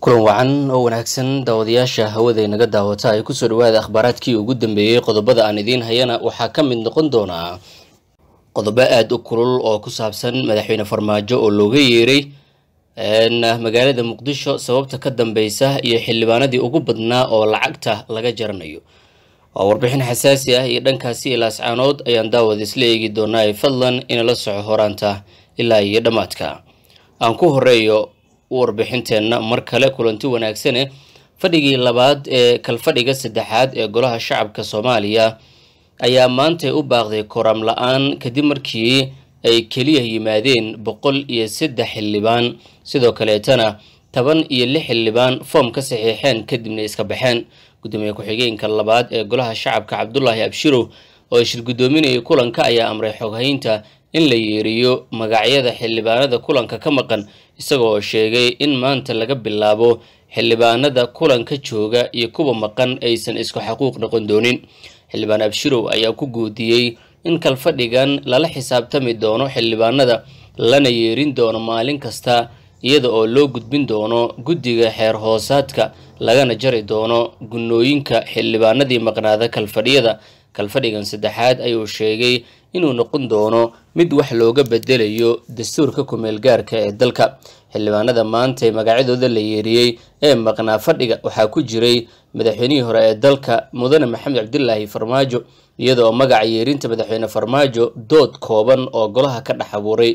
kulan wacan oo wanaagsan daawadayaasha hawada inaga daawata ay kusoo dhawaada akhbaaraadkii ugu dambeeyey qodobada aan idiin hayana waxaa ka mid noqon doonaa qodobo aad u kulul oo ku saabsan madaxweyne farmaajo oo looga yeeray magaalada muqdisho sababta ka dambeysa iyo xildhibaanadii ugu badnaa oo lacagta laga jaranayo waa warbixin xasaasi ah iyo dhankaasi ilaascaanood ayaan daawada isla eegi doonaa ee fadlan inala soco horaanta ilaa iyo dhammaadka aan ku horeeyo u warbixinteenna mar kale kulanti wanaagsane fadhigii labaad ee kalfadhiga saddexaad ee golaha shacabka soomaaliya ayaa maanta u baaqday koram la-aan kadib markii ay keliya yimaadeen boqol iyo saddex xildhibaan sidoo kaleetana toban iyo lix xildhibaan foom ka saxiixeen kadibna iska baxeen gudoomiye ku-xigeenka labaad ee golaha shacabka cabdulaahi abshirow oo shir gudoominayay kulanka ayaa amray xoghaynta in la yeeriyo magacyada xildhibaanada kulanka ka maqan isagoo sheegay in maanta laga bilaabo xildhibaanada kulanka jooga iyo kuwa maqan aysan isku xaquuq noqon doonin xildhibaan abshirow ayaa ku guudiyey in kalfadhigan lala xisaabtami doono xildhibaanada lana yeerin doono maalin kasta iyada oo loo gudbin doono guddiga xeer hoosaadka lagana jari doono gunnooyinka xildhibaanadii maqnaada kalfadhiyada kalfadhigan saddexaad ayuu sheegay inuu noqon doono mid wax looga bedelayo dastuurka kumeelgaarka ah ee dalka xildhibaanada maanta ee magacyadooda la yeeriyey ee maqnaa fadhiga waxaa ku jiray madaxweynihii hore ee dalka mudane maxamed cabdilaahi farmaajo iyadoo magaca yeerinta madaxweyne farmaajo dood kooban oo golaha ka dhex abuuray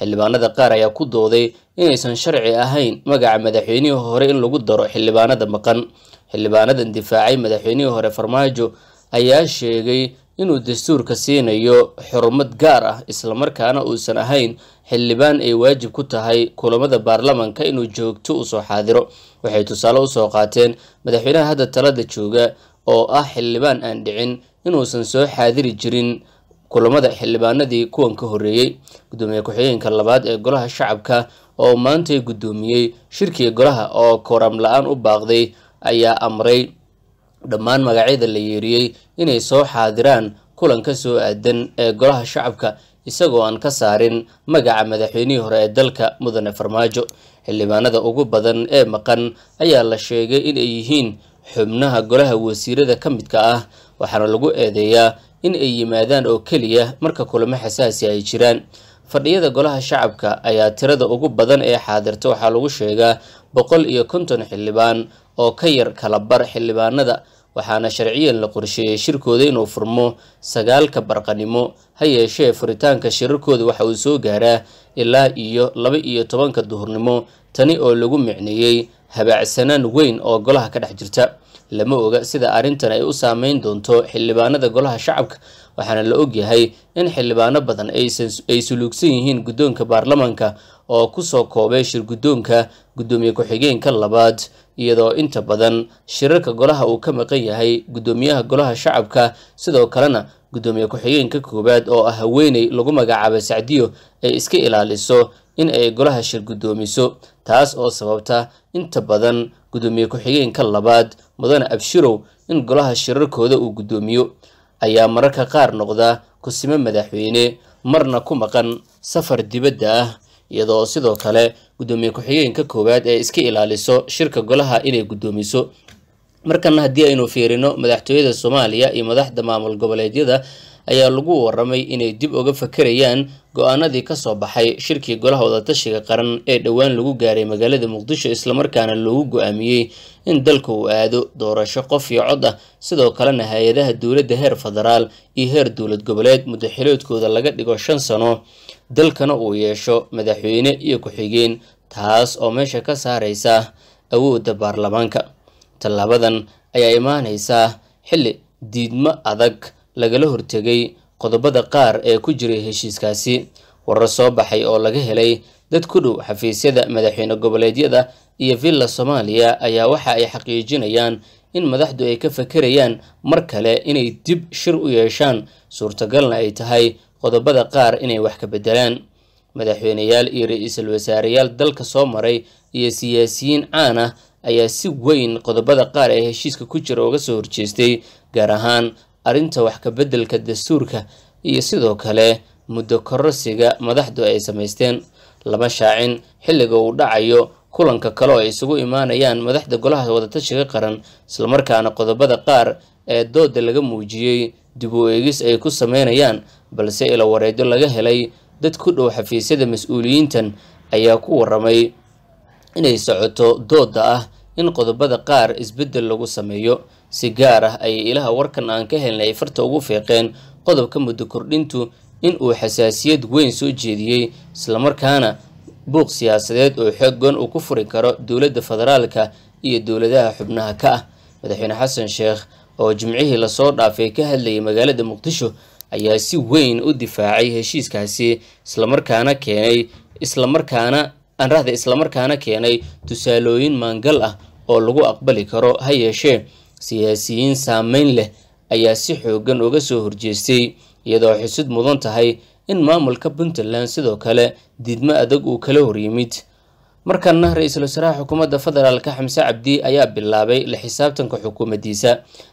xildhibaanada qaar ayaa ku dooday inaysan sharci ahayn magaca madaxweynihii hore in lagu daro xildhibaanada maqan xildhibaanadan difaacay madaxweynihii hore farmaajo ayaa sheegay inuu dastuurka siinayo xurmad gaar ah islamarkaana uusan ahayn xildhibaan ay waajib ku tahay kulamada baarlamanka inuu joogto usoo xaadiro waxay tusaale usoo qaateen madaxweynaha hadda talada jooga oo ah xildhibaan aan dhicin inuusan soo xaadiri jirin kulamada xildhibaanadii kuwan ka horreeyey gudoomiye ku-xigeenka labaad ee golaha shacabka oo maantay guddoomiyey shirkii golaha oo kooram la-aan u baaqday ayaa amray dhammaan magacyada la yeeriyey inay soo xaadiraan kulan ka soo aadan ee golaha shacabka isagoo aan ka saarin magaca madaxweynihii hore ee dalka mudane farmaajo xildhibaanada ugu badan ee maqan ayaa la sheegay inay yihiin xubnaha golaha wasiirada ka midka ah waxaana lagu eedeeyaa in ay yimaadaan oo keliya marka kulamo xasaasi ay jiraan fadhiyada golaha shacabka ayaa tirada ugu badan ee xaadirta waxaa lagu sheegaa boqol iyo konton xildhibaan oo ka yar kala bar xildhibaanada waxaana sharciyan la qorsheeyey shirkooda inuu furmo sagaalka barqanimo ha yeeshee furitaanka shirarkooda waxa uu soo gaaraa ilaa iyo laba iyo tobanka duhurnimo tani oo lagu micneeyey habaacsanaan weyn oo golaha ka dhex jirta lama oga sida arrintan ay u saameyn doonto xildhibaanada golaha shacabka waxaana la og yahay in xildhibaano badan ay suluugsan yihiin guddoonka baarlamaanka oo kusoo koobay shir guddoonka guddoomiye ku-xigeenka labaad iyadoo inta badan shirarka golaha uu ka maqan yahay guddoomiyaha golaha shacabka sidoo kalena guddoomiye ku-xigeenka koowaad oo ah haweeney lagu magacaabay sacdiyo ay iska ilaaliso in ay golaha shir guddoomiso taas oo sababta inta badan guddoomiye ku-xigeenka labaad mudane abshirow in golaha shirarkooda uu guddoomiyo ayaa mararka qaar noqda ku kusimo madaxweyne marna ku maqan safar dibadda ah iyadoo sidoo kale guddoomiye ku-xigeenka koowaad ee iska ilaaliso shirka golaha inay guddoomiso markana haddii aynu fiirino madaxtooyada soomaaliya iyo madaxda maamul goboleedyada ayaa lagu waramay inay dib uga fakerayaan go-aanadii ka soo baxay shirkii golaha wadatashiga qaran ee dhowaan lagu gaaray magaalada muqdisho islamarkaana loogu go-aamiyey in dalka uu aado doorasho qof iyo cod ah sidoo kalena hay-adaha dowladda heer federaal iyo heer dowlad goboleed muddaxiloodkooda laga dhigo shan sano dalkana uu yeesho madaxweyne iyo ku-xigeen taas oo meesha ka saaraysa awoodda baarlamaanka tallaabadan ayaa imaanaysaa xilli diidmo adag lagala hortegay qodobada qaar ee ku jiray heshiiskaasi warar soo baxay oo laga helay dad ku dhow xafiisyada madaxweyne goboleedyada iyo villa soomaaliya ayaa waxa ay xaqiijinayaan in madaxdu ay ka fakerayaan mar kale inay dib shir u yeeshaan suurtagalna ay tahay qodobada qaar inay wax ka bedelaan madaxweyneyaal iyo ra-iisul wasaareyaal dalka soo maray iyo siyaasiyiin caan ah ayaa si weyn qodobada qaar ee heshiiska ku jira uga soo horjeestay gaar ahaan arrinta wax kabeddelka dastuurka iyo sidoo kale muddo kororsiga madaxdu ay samaysteen lama shaacin xilliga uu dhacayo kulanka kale oo ay isugu imaanayaan madaxda golaha wadatashiga qaran islamarkaana qodobada qaar ee dooda laga muujiyey dib u eegis ay ku sameynayaan balse ila wareedyo laga helay dad ku dhow xafiisyada mas-uuliyiintan ayaa ku waramay inay socoto dooda ah in qodobada qaar isbeddel lagu sameeyo si gaar ah ayay ilaha warkan aan ka helnay ay farta ugu feeqeen qodobka muddo kordhintu in uu xasaasiyad weyn soo jeediyey islamarkaana buuq siyaasadeed oo xooggan uu ku furi karo dowladda federaalka iyo dowladaha xubnaha ka ah madaxweyne xasan sheekh oo jimcihii lasoo dhaafay ka hadlayay magaalada muqdisho ayaa si weyn u difaacay heshiiskaasi islamarkaana keenay islamarkaana anrahda islamarkaana keenay tusaalooyin maangal ah oo lagu aqbali karo ha yeeshee siyaasiyiin saameyn leh ayaa si xooggan uga soo horjeestay iyadoo xusid mudan tahay in maamulka puntland sidoo kale diidmo adag uu kala horyimid markana ra-iisul wasaaraha xukuumadda federaalka xamse cabdi ayaa bilaabay la xisaabtanka xukuumaddiisa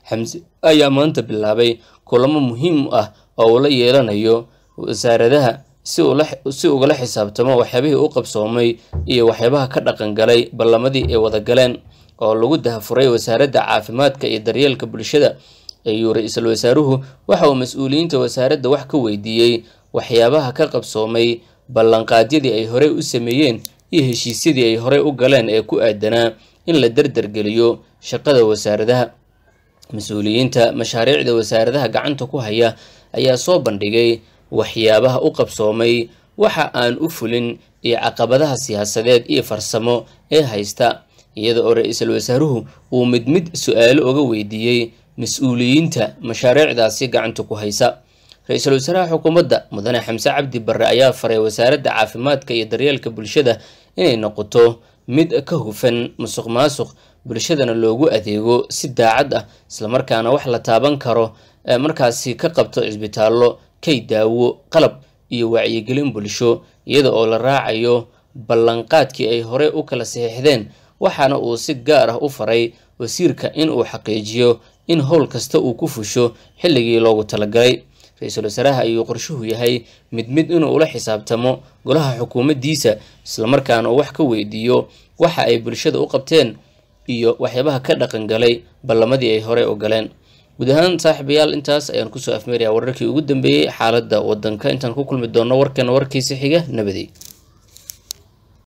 xamse ayaa maanta bilaabay kulamo muhiim ah oo uu yeelanayo wasaaradaha si ugala xisaabtamo waxyaabihii u qabsoomay iyo waxyaabaha ka dhaqangalay ballamadii ay wada galeen oo lagu dahafuray wasaaradda caafimaadka iyo daryeelka bulshada ayuu ra-iisul wasaaruhu waxa uu mas-uuliyiinta wasaaradda wax ka weydiiyey waxyaabaha ka qabsoomay ballanqaadyadii ay horey u sameeyeen iyo heshiisyadii ay horey u galeen ee ku aadanaa in la dardargeliyo shaqada wasaaradaha mas-uuliyiinta mashaariicda wasaaradaha gacanta ku haya ayaa soo bandhigay waxyaabaha u qabsoomay waxa aan u fulin iyo caqabadaha siyaasadeed iyo farsamo ee haysta iyada oo ra-iisul wasaaruhu uu mid mid su-aalo uga weydiiyey mas-uuliyiinta mashaariicdaasi gacanta ku haysa ra-iisul wasaaraha xukuumadda mudane xamse cabdi barre ayaa faray wasaaradda caafimaadka iyo daryeelka bulshada inay noqoto mid ka hufan musuq maasuq bulshadana loogu adeego si daacad ah islamarkaana wax la taaban karo eh, markaasi ka qabto cisbitaallo kay daawo qalab iyo wacyigelin bulsho iyada oo la raacayo ballanqaadkii ay hore u kala saxeixdeen waxaana uu si gaar ah u faray wasiirka in uu xaqiijiyo in howl kasta uu ku fusho xilligii loogu talagalay ra-iisul wasaaraha ayuu qorshuhu yahay mid mid inuu ula xisaabtamo golaha xukuumaddiisa islamarkaana uu wax ka weydiiyo waxa ay bulshada u qabteen iyo waxyaabaha ka dhaqan galay ballamadii ay hore galeen guud ahaan saaxiibayaal intaas ayaan kusoo afmeerayaa wararkii ugu dambeeyey xaaladda wadanka intaan ku kulmi doono warkeena warkiisa xiga nabadi